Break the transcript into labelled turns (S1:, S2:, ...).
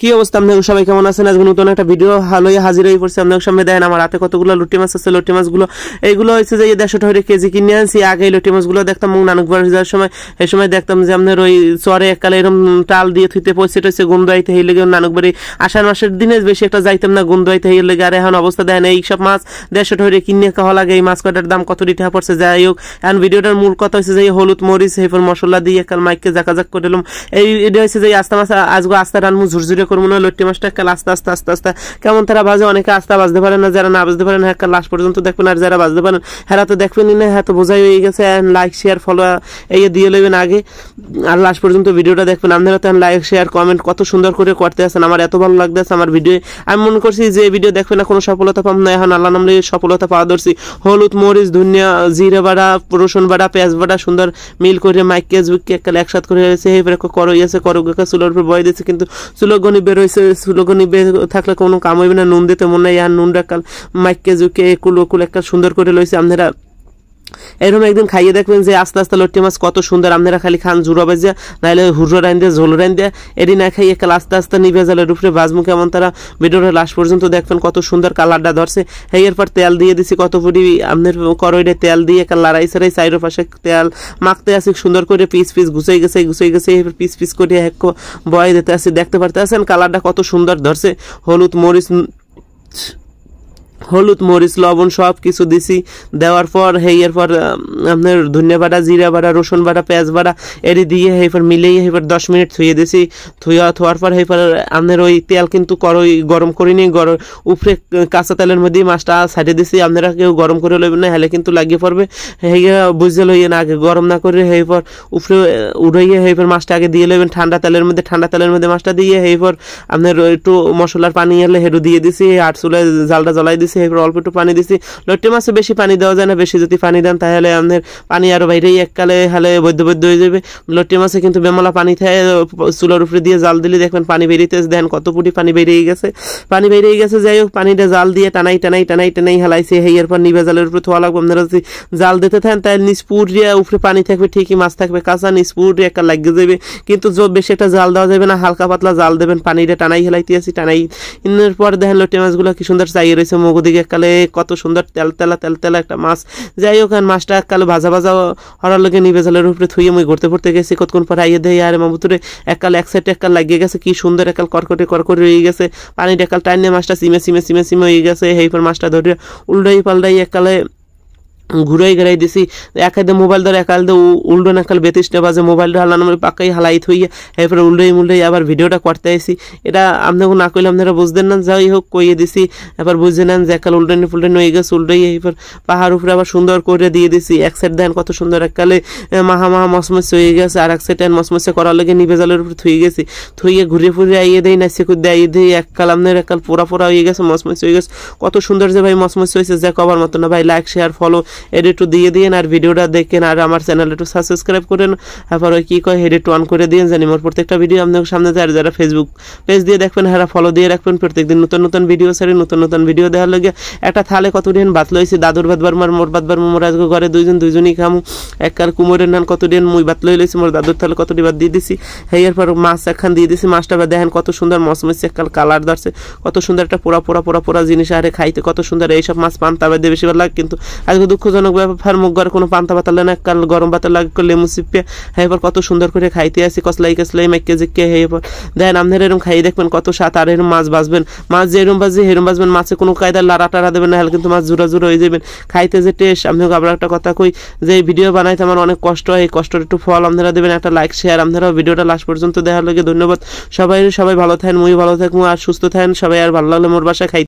S1: কি অবস্থা আপনাদের সবাই কেমন আছেন আজকে নতুন একটা ভিডিও ভালোই হাজির হয়ে পড়ছে আপনাদের সামনে দেখেন আমার হাতে কতগুলো লুটি মাছ আছে লুটি মাছগুলো এইগুলো হচ্ছে যে দেড়শো টাকা কেজি কিনে আনছি আগে এই লুটি মাছগুলো দেখতাম নানকবার যাওয়ার সময় এই সময় দেখতাম যে আপনার ওই চরে এককালে এরকম টাল দিয়ে থুইতে পয়সে টয়সে গুম দোয়াইতে হয়ে লেগে নানকবাড়ি আষাঢ় মাসের দিনে বেশি একটা যাইতাম না গুম দোয়াইতে হয়ে লেগে আর এখন অবস্থা দেখেন এই সব মাছ দেড়শো টাকা কিনে খাওয়া লাগে এই মাছ কটার দাম কত রিটা পড়ছে যাই হোক এখন ভিডিওটার মূল কথা হচ্ছে যে হলুদ মরিচ এরপর মশলা দিয়ে এককাল মাইককে জাক করে দিলাম এই এটা হচ্ছে যে আস্তা মাছ আজকে আস্তা রানমু ঝুরঝুরে করবো না লট্টি মাছটা একটা আস্তে আস্তে আস্তে আস্তে কেমন তারা বাজে অনেকে আস্তে বাজতে পারেন না যারা না বাজতে পারেন হ্যাঁ একটা লাস্ট পর্যন্ত দেখবেন আর যারা বাজতে পারেন হ্যাঁ তো দেখবেনই না হ্যাঁ তো বোঝাই হয়ে গেছে লাইক শেয়ার ফলো এই দিয়ে লেবেন আগে আর লাস্ট পর্যন্ত ভিডিওটা দেখবেন আপনারা তো লাইক শেয়ার কমেন্ট কত সুন্দর করে করতে আসেন আমার এত ভালো লাগতে আছে আমার ভিডিও আমি মনে করছি যে ভিডিও দেখবেন না কোনো সফলতা পাব না এখন আল্লাহ নামলে সফলতা পাওয়া ধরছি হলুদ মরিচ ধুনিয়া জিরে বাড়া রসুন বাড়া পেঁয়াজ বাড়া সুন্দর মিল করে মাইক কেজ একসাথে করে এসে এই করো ইয়েছে করো চুলোর উপর বয় দিয়েছে কিন্তু চুলো গণি বের হয়েছে লোকনি বের থাকলে কোনো কাম হইবে না নুন দিতে মনে হয় আর নুনটা মাইককে জুকে একুল ওকুল একটা সুন্দর করে লইছে আপনারা এরকম একদিন খাইয়ে দেখবেন যে আস্তে আস্তে লট্টি মাছ কত সুন্দর আপনারা খালি খান জুড়াবে বাজিয়া নাহলে হুড়ো রাইন দিয়ে ঝোল রাইন দিয়ে এটি না খাইয়ে কাল আস্তে আস্তে নিভে জালে রুফরে ভাজমু এমন তারা ভিডিওটা লাস্ট পর্যন্ত দেখবেন কত সুন্দর কালারটা ধরছে হেই এরপর তেল দিয়ে দিছি কত পুরি আপনার করইডে তেল দিয়ে কাল লড়াই সারাই সাইডের পাশে তেল মাখতে আসি সুন্দর করে পিস পিস গুছাই গেছে গুছাই গেছে এরপর পিস পিস করে এক বয়ে দিতে আসি দেখতে পারতে আসেন কালারটা কত সুন্দর ধরছে হলুদ মরিচ হলুদ মরিচ লবণ সব কিছু দিছি দেওয়ার পর হেয়ের পর আপনার ধনিয়া বাটা জিরা বাটা রসুন বাটা পেঁয়াজ বাটা এটি দিয়ে পর মিলেই হেইপর দশ মিনিট থুয়ে দিছি থুয়া থোয়ার পর হেইপর আপনার ওই তেল কিন্তু করই গরম করিনি গরম উপরে কাঁচা তেলের মধ্যেই মাছটা ছাড়িয়ে দিছি আপনারা কেউ গরম করে লইবেন না হেলে কিন্তু লাগিয়ে পড়বে হে বুঝতে লইয়ে না আগে গরম না করে পর উপরে উড়াইয়ে হেইপর মাছটা আগে দিয়ে লইবেন ঠান্ডা তেলের মধ্যে ঠান্ডা তেলের মধ্যে মাছটা দিয়ে পর আপনার একটু মশলার পানি এলে হেটু দিয়ে দিছি আট চুলে জালটা জ্বলাই দিছি দিছি এগুলো অল্প একটু পানি দিছি লট্টি মাছে বেশি পানি দেওয়া যায় না বেশি যদি পানি দেন তাহলে আপনার পানি আরও বাইরেই এককালে হালে বৈধ বৈধ হয়ে যাবে লট্টি মাছে কিন্তু বেমলা পানি থাকে চুলার উপরে দিয়ে জাল দিলে দেখবেন পানি বেরিয়েছে দেন কত পুটি পানি বেরিয়ে গেছে পানি বেরিয়ে গেছে যাই হোক পানিটা জাল দিয়ে টানাই টানাই টানাই টানাই হেলাইছে হেয়ার পর নিবে জালের উপরে থোয়া লাগবে আপনারা যদি জাল দিতে থাকেন তাহলে নিষ্পুর উপরে পানি থাকবে ঠিকই মাছ থাকবে কাঁচা নিষ্পুর একটা লাগিয়ে যাবে কিন্তু বেশি একটা জাল দেওয়া যাবে না হালকা পাতলা জাল দেবেন পানিটা টানাই হেলাইতে আছি টানাই পর দেখেন লট্টি মাছগুলো কি সুন্দর চাইয়ে রয়েছে মগ ওদিকে কালে কত সুন্দর তেল তেলা একটা মাছ যাই হোক আর মাছটা কালে ভাজা ভাজা হরার লোকের নিবে জলের উপরে থুয়ে মুই ঘুরতে ঘুরতে গেছি কতক্ষণ পর আইয়ে দেয় আর মামুতুরে একাল এক সাইডে একাল লাগিয়ে গেছে কি সুন্দর একাল করকটে করকটে হয়ে গেছে পানি একাল টাইনে মাছটা সিমে সিমে সিমে সিমে হয়ে গেছে হেই পর মাছটা ধরে উল্টাই পাল্টাই কালে ঘুরাই ঘেরাই দিছি এক হাতে মোবাইল ধরে এক হাতে উল্টো নাকাল বেতিসটা বাজে মোবাইলটা হালানো মানে পাকাই হালাই থইয়া এরপরে উল্টোই উল্টোই আবার ভিডিওটা করতে আইসি এটা আপনাকে না কইলে আপনারা বুঝতেন না যাই হোক কইয়ে দিছি এবার বুঝে নেন যে একাল উল্টানি ফুলটানি হয়ে গেছে উল্টোই এরপর পাহাড় উপরে আবার সুন্দর করে দিয়ে দিছি এক সাইড দেন কত সুন্দর এককালে মাহা মাহা মসমস হয়ে গেছে আর এক সাইড দেন মসমসে করার লেগে নিবে জালের উপরে থুয়ে গেছি থুয়ে ঘুরে ফুরে আইয়ে দেয় না সেকুদ আইয়ে দেই এককাল আপনার এককাল পোড়া পোড়া হয়ে গেছে মসমস হয়ে গেছে কত সুন্দর যে ভাই মসমস হয়েছে যা কবার মতো না ভাই লাইক শেয়ার ফলো এটা একটু দিয়ে দিন আর ভিডিওটা দেখেন আর আমার চ্যানেল একটু সাবস্ক্রাইব করেন তারপর ওই কী কয় একটু অন করে দিন জানি মোর প্রত্যেকটা ভিডিও আপনাদের সামনে যায় আর যারা ফেসবুক পেজ দিয়ে দেখবেন হারা হ্যাঁ, ফলো দিয়ে রাখবেন প্রত্যেকদিন নতুন নতুন ভিডিও সারি নতুন নতুন ভিডিও দেওয়ার লাগে একটা থালে কতদিন বাত লইছি দাদুর ভাত বারমার মোর ভাত বারমার মোর আজকে ঘরে দুইজন দুইজনই খামু এক কাল কুমোরের নান কতদিন মুই বাত লই লইছি মোর দাদুর থালে কতটি বাদ দিয়ে দিছি হেয়ার পর মাছ একখান দিয়ে দিছি মাছটা বা দেখেন কত সুন্দর এক কাল কালার ধরছে কত সুন্দর একটা পোড়া পোড়া পোড়া পোড়া জিনিস আরে খাইতে কত সুন্দর এইসব মাছ পান তাবে দিয়ে বেশি ভালো লাগে কিন্তু আজকে দুঃখ দুঃখজনক ব্যাপার মুখ ঘরে কোনো পান্তা লেন না কাল গরম পাতা লাগে লেমু চিপে হেপর কত সুন্দর করে খাইতে আসি কসলাই কসলাই মাইকে জিকে হেপর দেন আপনার এরম খাইয়ে দেখবেন কত সাত আর এরম মাছ বাঁচবেন মাছ যে এরম বাজে হেরম বাঁচবেন মাছে কোনো কায়দা লাড়া টাড়া দেবেন না হলে কিন্তু মাছ জুড়া জুড়ো হয়ে যাবেন খাইতে যে টেস্ট আমি আবার একটা কথা কই যে ভিডিও বানাইতে আমার অনেক কষ্ট হয় এই কষ্টটা একটু ফল আপনারা দেবেন একটা লাইক শেয়ার আপনারাও ভিডিওটা লাস্ট পর্যন্ত দেখার লাগে ধন্যবাদ সবাই সবাই ভালো থাকেন মুই ভালো থাকবো আর সুস্থ থাকেন সবাই আর ভালো লাগলে মোর বাসায় খাই